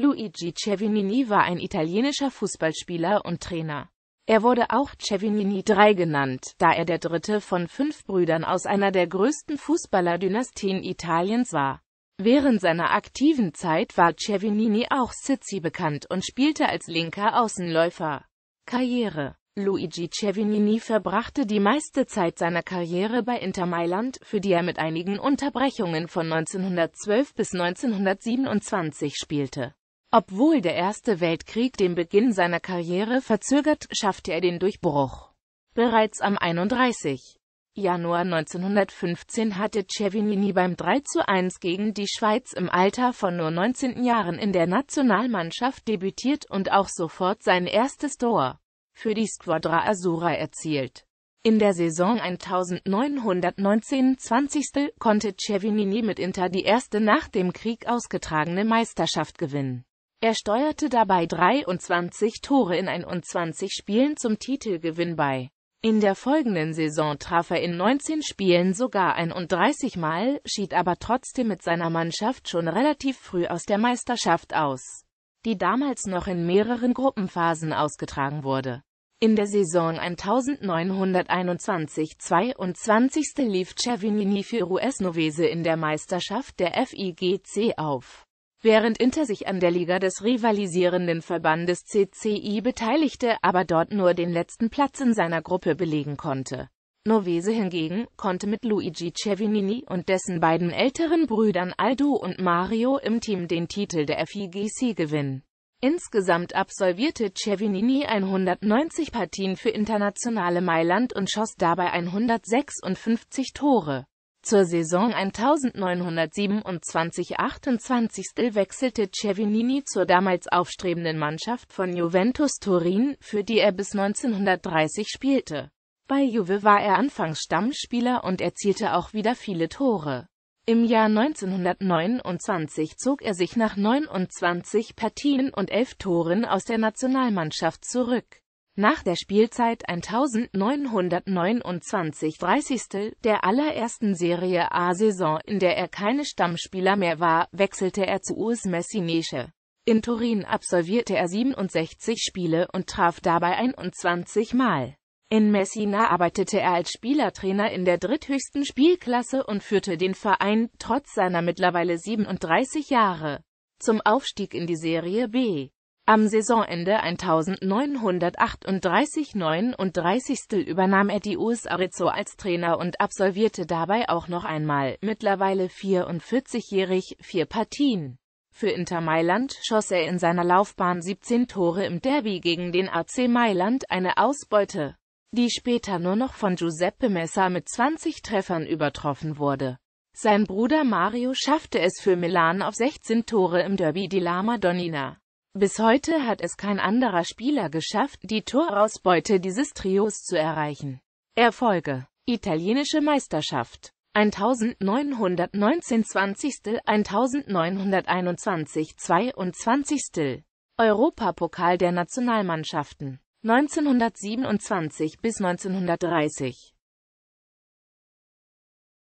Luigi Cevimini war ein italienischer Fußballspieler und Trainer. Er wurde auch Cevimini III genannt, da er der dritte von fünf Brüdern aus einer der größten Fußballerdynastien Italiens war. Während seiner aktiven Zeit war Cevimini auch Sizzi bekannt und spielte als linker Außenläufer. Karriere Luigi Cevimini verbrachte die meiste Zeit seiner Karriere bei Inter Mailand, für die er mit einigen Unterbrechungen von 1912 bis 1927 spielte. Obwohl der Erste Weltkrieg den Beginn seiner Karriere verzögert, schaffte er den Durchbruch. Bereits am 31. Januar 1915 hatte Cervinini beim 3 zu 1 gegen die Schweiz im Alter von nur 19 Jahren in der Nationalmannschaft debütiert und auch sofort sein erstes Tor für die Squadra Azura erzielt. In der Saison 1919-20 konnte Cervinini mit Inter die erste nach dem Krieg ausgetragene Meisterschaft gewinnen. Er steuerte dabei 23 Tore in 21 Spielen zum Titelgewinn bei. In der folgenden Saison traf er in 19 Spielen sogar 31 Mal, schied aber trotzdem mit seiner Mannschaft schon relativ früh aus der Meisterschaft aus, die damals noch in mehreren Gruppenphasen ausgetragen wurde. In der Saison 1921-22 lief Cervinini für US Novese in der Meisterschaft der FIGC auf während Inter sich an der Liga des rivalisierenden Verbandes CCI beteiligte, aber dort nur den letzten Platz in seiner Gruppe belegen konnte. Novese hingegen konnte mit Luigi Cevinini und dessen beiden älteren Brüdern Aldo und Mario im Team den Titel der FIGC gewinnen. Insgesamt absolvierte Cevinini 190 Partien für internationale Mailand und schoss dabei 156 Tore. Zur Saison 1927-28 wechselte Cervinini zur damals aufstrebenden Mannschaft von Juventus Turin, für die er bis 1930 spielte. Bei Juve war er anfangs Stammspieler und erzielte auch wieder viele Tore. Im Jahr 1929 zog er sich nach 29 Partien und 11 Toren aus der Nationalmannschaft zurück. Nach der Spielzeit 1929 30. der allerersten Serie A-Saison, in der er keine Stammspieler mehr war, wechselte er zu US Messinesche. In Turin absolvierte er 67 Spiele und traf dabei 21 Mal. In Messina arbeitete er als Spielertrainer in der dritthöchsten Spielklasse und führte den Verein, trotz seiner mittlerweile 37 Jahre, zum Aufstieg in die Serie B. Am Saisonende 1938-39 übernahm er die US Arezzo als Trainer und absolvierte dabei auch noch einmal, mittlerweile 44-jährig, vier Partien. Für Inter Mailand schoss er in seiner Laufbahn 17 Tore im Derby gegen den AC Mailand, eine Ausbeute, die später nur noch von Giuseppe Messa mit 20 Treffern übertroffen wurde. Sein Bruder Mario schaffte es für Milan auf 16 Tore im Derby di La Madonnina. Bis heute hat es kein anderer Spieler geschafft, die Torausbeute dieses Trios zu erreichen. Erfolge Italienische Meisterschaft 1919 20. 1921 22. Europapokal der Nationalmannschaften 1927 bis 1930